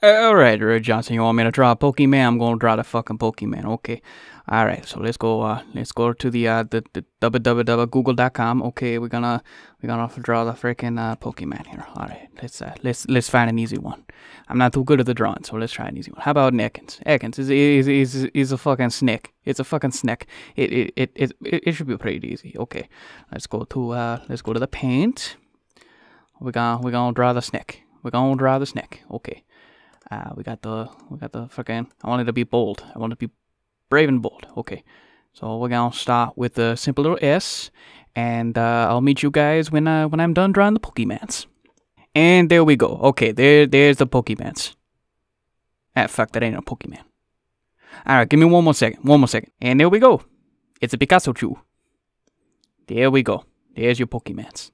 Uh, Alright, Red Johnson, you want me to draw a Pokemon? I'm gonna draw the fucking Pokemon, okay. Alright, so let's go uh let's go to the uh the, the www.google.com. Okay, we're gonna we're gonna draw the freaking uh Pokemon here. Alright, let's uh let's let's find an easy one. I'm not too good at the drawing, so let's try an easy one. How about an Ekans? Ekans is is is is a fucking snake. It's a fucking snake. It it it it, it should be pretty easy. Okay. Let's go to uh let's go to the paint. We're gonna we're gonna draw the snake. We're gonna draw the snake. Okay. Uh, we got the we got the fucking. I wanted to be bold. I wanted to be brave and bold. Okay, so we're gonna start with a simple little S, and uh, I'll meet you guys when uh, when I'm done drawing the Pokemans. And there we go. Okay, there there's the Pokemans. Ah, fuck, that ain't a Pokemon. All right, give me one more second. One more second, and there we go. It's a Picasso chew. There we go. There's your Pokemans.